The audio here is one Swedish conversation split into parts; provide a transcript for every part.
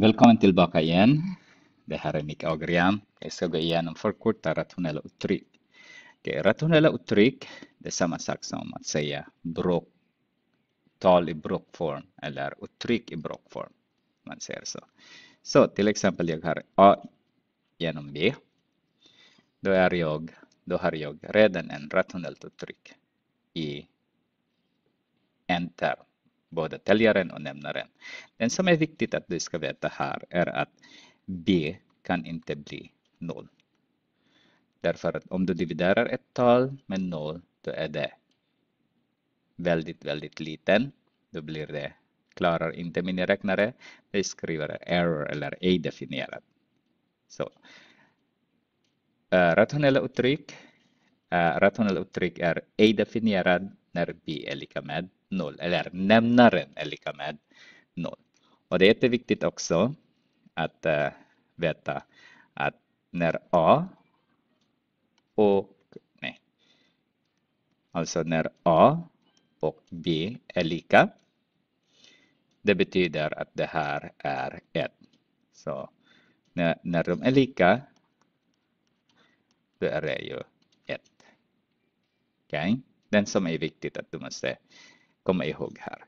Välkommen tillbaka igen. Det här är Nick Agrian. Jag ska gå igenom förkortat rationella uttryck. Okay, rationella uttryck, det är samma sak som att säga bråk, tal i bråkform eller uttryck i bråkform. Man säger så. Så till exempel, jag har A genom B. Då, är jag, då har jag redan en rationellt uttryck i en term både täljaren och nämnaren. Det som är viktigt att du ska veta här är att b kan inte bli noll. Därför att om du dividerar ett tal med noll, då är det väldigt, väldigt liten. Då blir det klarar inte min räknare. Det skriver error eller ej definierat. Så. Eh, Rationella uttryck. Eh, Rationella uttryck är ej definierad när b är lika med 0 eller nämnaren är lika med 0. Och det är jätteviktigt också att äh, veta att när A och nej, alltså när A och B är lika, det betyder att det här är 1. Så när, när de är lika, då är det ju 1. Okej, okay? den som är viktigt att du måste komma ihåg här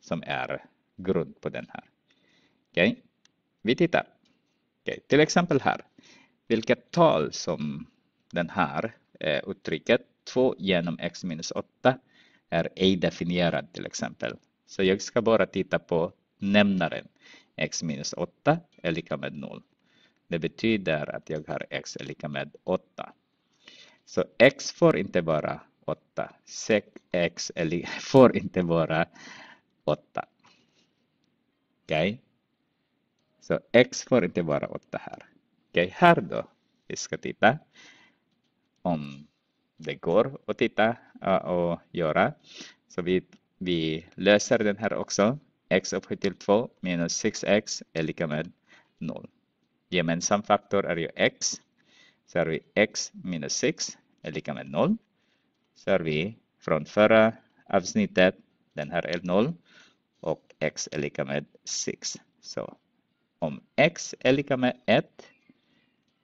som är grund på den här. okay. vi tittar. Okay. Till exempel här, vilket tal som den här eh, uttrycket 2 genom x minus 8 är ej definierad till exempel. Så jag ska bara titta på nämnaren x minus 8 är lika med 0. Det betyder att jag har x är lika med 8. Så x får inte vara 8. Sec x eller får inte vara 8. Okej? Okay? Så x får inte vara 8 här. Okej, okay? här då. Vi ska titta om det går att titta och göra. Så vi, vi löser den här också. x upphöjt till 2 minus 6x är lika med 0. Gemensam faktor är ju x. Så har vi x minus 6 är lika med 0 ser vi från förra avsnittet, den här är 0 och x är lika med 6. Så om x är lika med 1,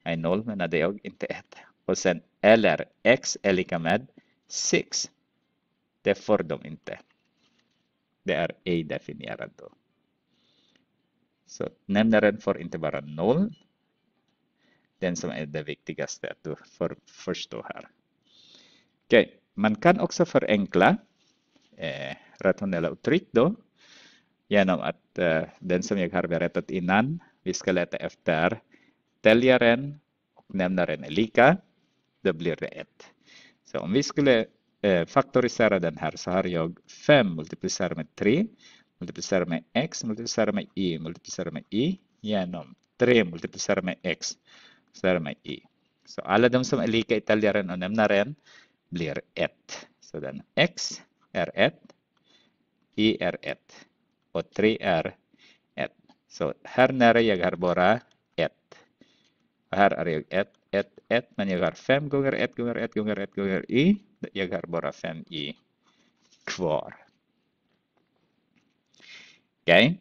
nej 0 menade jag, inte 1. Och sen eller x är lika med 6. Det får de inte. Det är ej definierat då. Så nämnaren får inte vara 0. Den som är det viktigaste att du får förstå här. Okej. Okay. Man kan också förenkla eh, rationella uttryck då genom att eh, den som jag har berättat innan, vi ska leta efter täljaren och nämnaren är lika. Då blir det 1. Så om vi skulle eh, faktorisera den här så har jag 5 multiplicerat med 3 multiplicerat med x multiplicerat med y multiplicerat med y genom 3 multiplicerat med x multiplicerat med y. Så alla de som är lika i täljaren och nämnaren blir 1. Så den x är 1, y är 1 och 3 är 1. Så här nere jag har bara 1. Och här är jag 1, 1, 1 men jag har 5 gånger 1 gånger 1 gånger 1 gånger y. Jag har bara 5 y kvar. Okej, okay.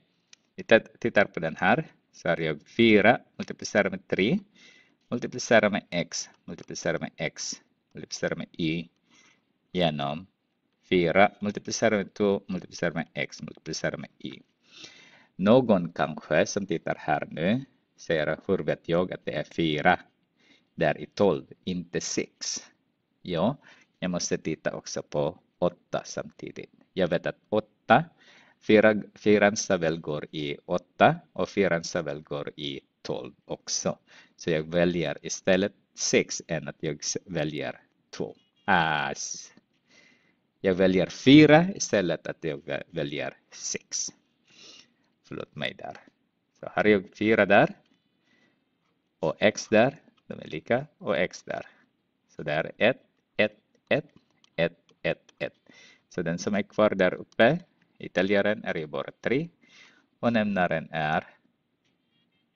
vi tittar på den här. Så har jag 4 multiplicerat med 3 multiplicerar med x multiplicerar med x multiplicerar med y genom 4 multiplicerar med 2 multiplicerar med x multiplicerar med y. Någon kanske som tittar här nu säger hur vet jag att det är 4 där i 12, inte 6? Ja, jag måste titta också på 8 samtidigt. Jag vet att 8, 4, 4 stavel går i 8 och 4 stavel går i 12 också. Så jag väljer istället 6 än att jag väljer två. Ah, jag väljer fyra istället att jag väljer sex. Förlåt mig där. Så har jag fyra där. Och x där. De är lika. Och x där. Så där ett, ett, ett, ett, ett, ett. Så den som är kvar där uppe, Italiaren är ju bara tre. Och nämnaren är...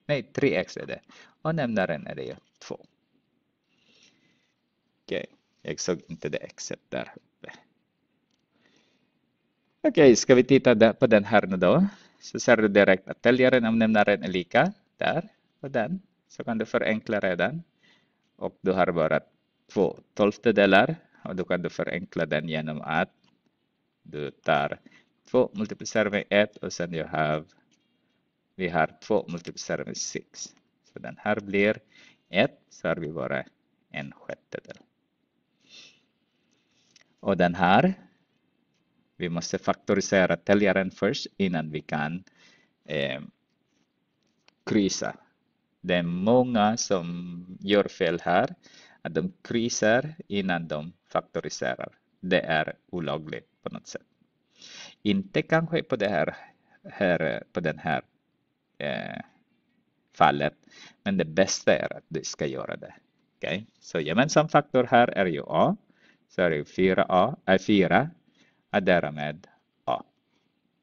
Nej, 3x är det. Och nämnaren är det ju två. Okej. Okay. Jag såg inte det exet där uppe. Okej, okay, ska vi titta på den här nu då? Så ser du direkt att täljaren och nämnaren är lika. Där och den. Så kan du förenkla redan. Och du har bara två tolftedelar. Och då kan du förenkla den genom att du tar två multiplicerar med ett och sen you have, vi har två multiplicerar med sex. Så den här blir ett, så har vi bara en och den här, vi måste faktorisera täljaren först innan vi kan eh, kryssa. Det är många som gör fel här, att de kryssar innan de faktoriserar. Det är olagligt på något sätt. Inte kanske på det här, här på den här eh, fallet, men det bästa är att du ska göra det. Okay? Så gemensam faktor här är ju A sorry, 4A, äh, 4 är därmed A.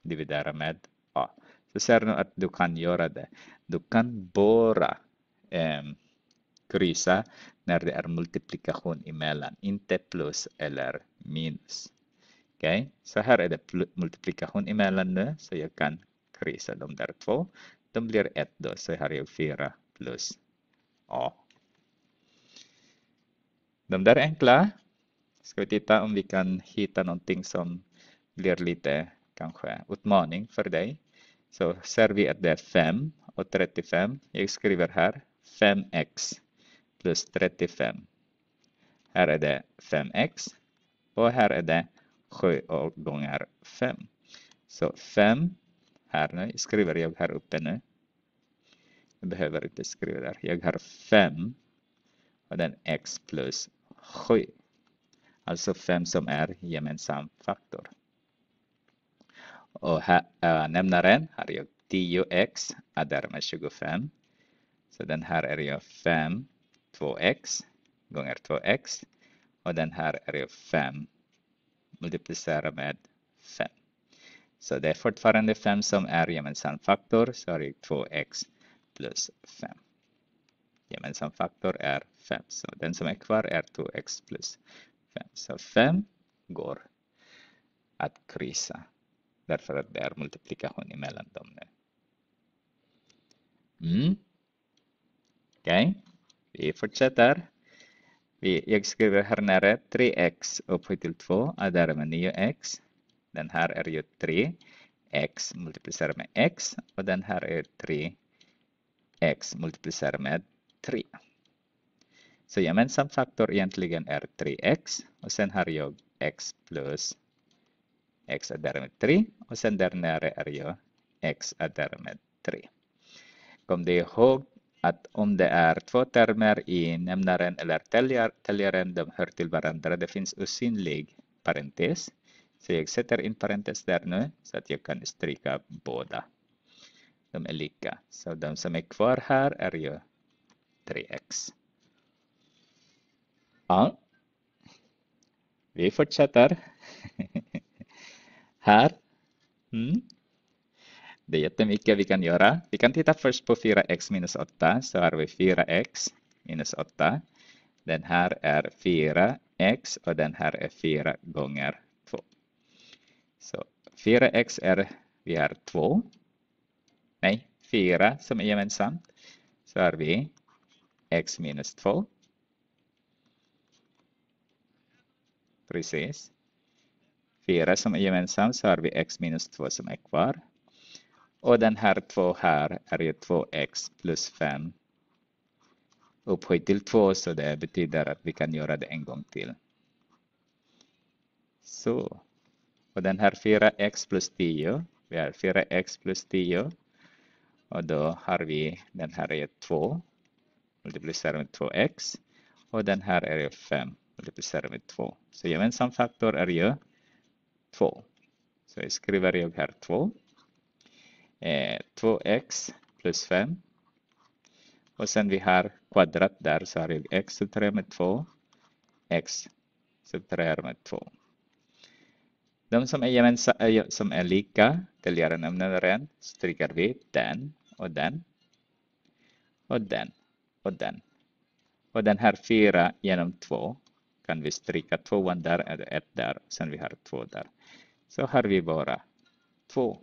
Dividera med A. Så ser nu att du kan göra det. Du kan bara eh, kryssa när det är multiplikation emellan, inte plus eller minus. Okej, okay? så här är det multiplikation emellan nu, så jag kan kryssa de där två. De blir ett då, så här är 4 plus A. De där enkla Ska vi titta om vi kan hitta någonting som blir lite kanske utmaning för dig. Så ser vi att det är 5 och 35. Jag skriver här 5x plus 35. Här är det 5x och här är det 7 gånger 5. Så 5 här nu, skriver jag här uppe nu. Jag behöver inte skriva där. Jag har 5 och den x plus 7 alltså 5 som är gemensam faktor. Och här, äh, nämnaren har jag 10x addar med 25. Så den här är ju 5, 2x gånger 2x. Och den här är ju 5 multiplicerat med 5. Så det är fortfarande 5 som är gemensam faktor, så är det 2x plus 5. Gemensam faktor är 5, så den som är kvar är 2x plus 5. Så 5 går att kryssa därför att det är multiplikation emellan dem nu. Mm. Okej, okay. vi fortsätter. jag skriver här nere 3x upphöjt till 2 är med 9x. Den här är ju 3x multiplicerat med x och den här är 3x multiplicerat med 3. Så gemensam faktor egentligen är 3x och sen har jag x plus x är därmed 3 och sen där nere är jag x är därmed 3. Kom det ihåg att om det är två termer i nämnaren eller täljaren, de hör till varandra. Det finns osynlig parentes. Så jag sätter in parentes där nu så att jag kan stryka båda. De är lika. Så de som är kvar här är ju 3x. Ja. Vi fortsätter. Här. Mm. Det är jättemycket vi kan göra. Vi kan titta först på 4x minus 8. Så har vi 4x minus 8. Den här är 4x och den här är 4 gånger 2. Så 4x är, vi har 2. Nej, 4 som är gemensamt. Så har vi x minus 2 Precis. 4 som är gemensam så har vi x minus 2 som är kvar. Och den här 2 här är ju 2x plus 5 upphöjt till 2 så det betyder att vi kan göra det en gång till. Så. Och den här 4x plus 10, vi har 4x plus 10 och då har vi den här är 2 multiplicerar med 2x och den här är 5 multiplicerar med 2. Så gemensam faktor är ju 2. Så jag skriver jag här 2. Eh, 2x plus 5. Och sen vi har kvadrat där så har jag x subtraherar med 2. x subtraherar med 2. De som är, gemensa, eh, som är lika tidigare nämnaren strykar vi den och den och den och den. Och den här 4 genom 2 kan vi stryka tvåan där, eller ett där, sen vi har två där. Så har vi bara två.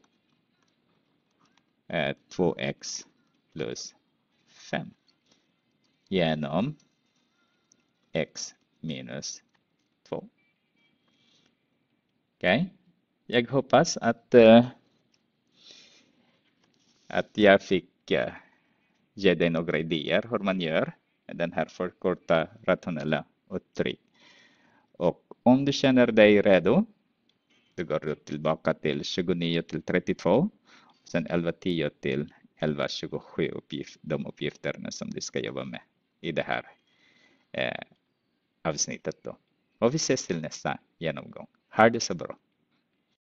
Eh, 2x plus 5 genom x minus 2. Okej, okay. jag hoppas att, eh, att jag fick eh, ge dig några idéer hur man gör den här förkorta rationella uttrycket. Om du känner dig redo, då går du tillbaka till 29 till 32, sen 11.10 till 11.27 uppgift, de uppgifterna som du ska jobba med i det här eh, avsnittet. Då. Och vi ses till nästa genomgång. Ha det så bra!